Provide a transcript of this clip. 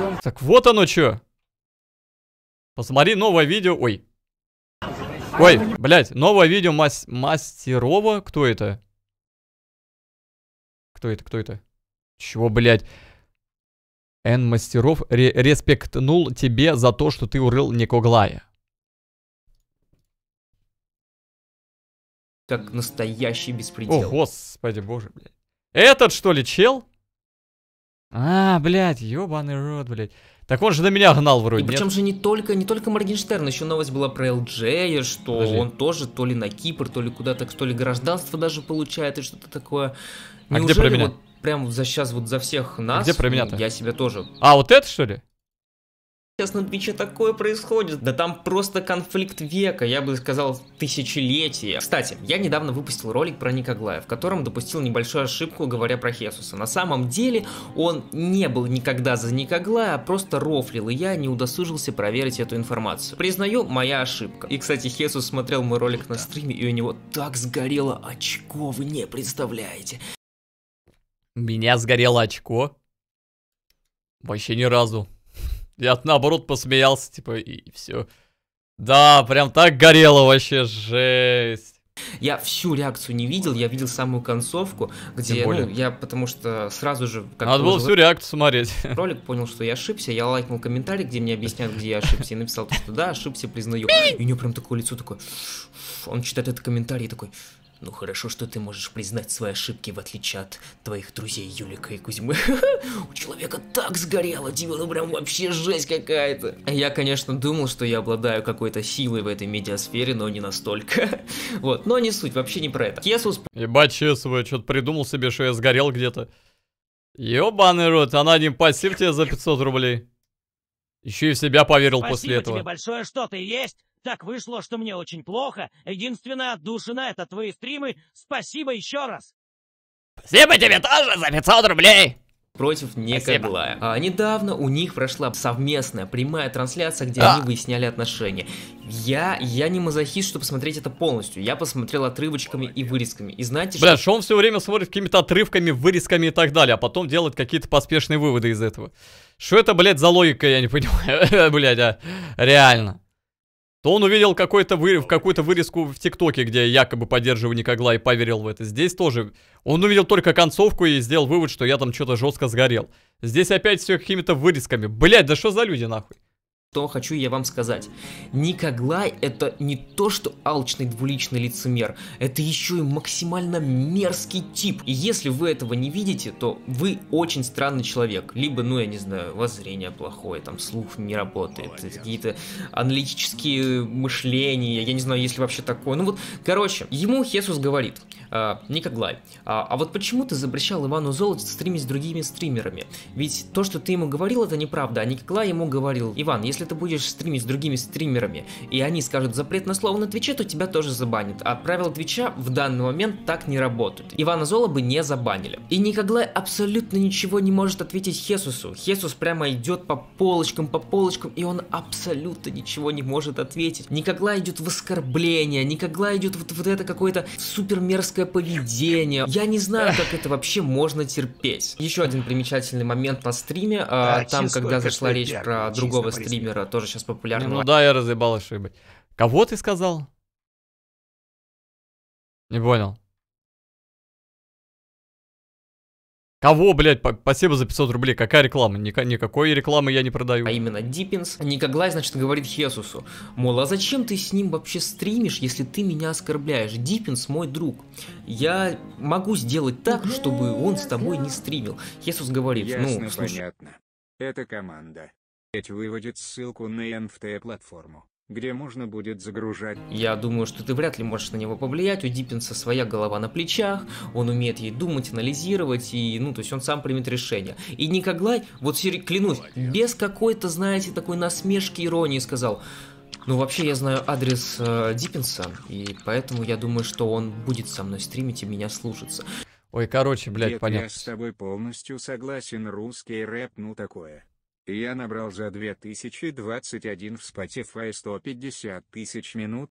даем. Так вот оно что. Посмотри новое видео. Ой. Ой, блядь, новое видео мас мастерова. Кто это? Кто это, кто это? Чего, блядь? Н. Мастеров ре респектнул тебе за то, что ты урыл Никоглая. Как настоящий беспредел. О, господи боже, блядь. Этот, что ли, чел? А, блядь, ёбаный рот, блядь. Так он же на меня гнал вроде, И причем нет? же не только, не только Моргенштерн, еще новость была про ЛДЖ, что Подожди. он тоже то ли на Кипр, то ли куда-то, то ли гражданство даже получает и что-то такое. Неужели а где про меня? Вот прям за сейчас вот за всех а нас. А где про меня-то? Я себя тоже. А, вот это что ли? сейчас на Твиче такое происходит? Да там просто конфликт века, я бы сказал, тысячелетия. Кстати, я недавно выпустил ролик про Никоглая, в котором допустил небольшую ошибку, говоря про Хесуса. На самом деле, он не был никогда за Никоглая, а просто рофлил, и я не удосужился проверить эту информацию. Признаю, моя ошибка. И, кстати, Хесус смотрел мой ролик на стриме, и у него так сгорело очко, вы не представляете. меня сгорело очко? Вообще ни разу. Я наоборот посмеялся, типа, и, все. Да, прям так горело вообще, жесть. Я всю реакцию не видел, я видел самую концовку, где ну, я потому что сразу же... Как Надо было всю реакцию смотреть. Ролик понял, что я ошибся, я лайкнул комментарий, где мне объясняют, где я ошибся, и написал, что да, ошибся, признаю. И у него прям такое лицо такое... Он читает этот комментарий такой... Ну хорошо, что ты можешь признать свои ошибки, в отличие от твоих друзей Юлика и Кузьмы. У человека так сгорело, Дима, ну прям вообще жесть какая-то. Я, конечно, думал, что я обладаю какой-то силой в этой медиасфере, но не настолько. Вот, но не суть, вообще не про это. Хесус... Ебать, Хесус, я что-то придумал себе, что я сгорел где-то. Ебаный рот, она не пассив тебе за 500 рублей. Еще и в себя поверил Спасибо после этого. Спасибо тебе большое, что ты есть. Так вышло, что мне очень плохо. Единственная отдушина — это твои стримы. Спасибо еще раз. Спасибо тебе тоже за 500 рублей против некогда. А, недавно у них прошла совместная прямая трансляция, где а. они выясняли отношения. Я, я не мазохист, чтобы смотреть это полностью. Я посмотрел отрывочками и вырезками. И знаете Бля, что... он все время смотрит какими-то отрывками, вырезками и так далее, а потом делает какие-то поспешные выводы из этого. Что это, блядь, за логика, я не понимаю. блядь, а? Реально то он увидел какой-то вырез, какую-то вырезку в ТикТоке, где якобы поддерживание Когла и поверил в это. Здесь тоже он увидел только концовку и сделал вывод, что я там что-то жестко сгорел. Здесь опять все какими-то вырезками. Блять, да что за люди нахуй? что хочу я вам сказать. Никоглай это не то, что алчный двуличный лицемер, это еще и максимально мерзкий тип. И если вы этого не видите, то вы очень странный человек. Либо, ну я не знаю, у вас зрение плохое, там слух не работает, какие-то аналитические мышления, я не знаю, если вообще такое. Ну вот, короче, ему Хесус говорит, а, Никоглай, а, а вот почему ты запрещал Ивану Золоту стримить с другими стримерами? Ведь то, что ты ему говорил, это неправда, а Никоглай ему говорил, Иван, если если ты будешь стримить с другими стримерами, и они скажут запрет на слово на Твиче, то тебя тоже забанят. А правила Твича в данный момент так не работают. Ивана Зола бы не забанили. И Никоглай абсолютно ничего не может ответить Хесусу. Хесус прямо идет по полочкам, по полочкам, и он абсолютно ничего не может ответить. Никогда идет в оскорбление, Никоглай идет вот, вот это какое-то супер мерзкое поведение. Я не знаю, как это вообще можно терпеть. Еще один примечательный момент на стриме, а, а там, когда зашла речь про другого стримера, Миллера, тоже сейчас популярный. Ну, да, я разъебал ошибок. Кого ты сказал? Не понял. Кого, блядь, спасибо за 500 рублей, какая реклама? Ника никакой рекламы я не продаю. А именно Диппинс. Никоглай, значит, говорит Хесусу, мол, а зачем ты с ним вообще стримишь, если ты меня оскорбляешь? Диппинс мой друг. Я могу сделать так, чтобы он с тобой не стримил. Хесус говорит, Ясно, ну, слушай. понятно. Это команда выводит ссылку на NFT-платформу, где можно будет загружать... Я думаю, что ты вряд ли можешь на него повлиять, у Диппинса своя голова на плечах, он умеет ей думать, анализировать, и, ну, то есть он сам примет решение. И Никоглай, вот клянусь, Молодец. без какой-то, знаете, такой насмешки, иронии сказал, ну, вообще, я знаю адрес э, Диппинса, и поэтому я думаю, что он будет со мной стримить и меня слушаться. Ой, короче, блядь, понятно. я с тобой полностью согласен, русский рэп, ну такое и я набрал за 2021 в Spotify 150 тысяч минут,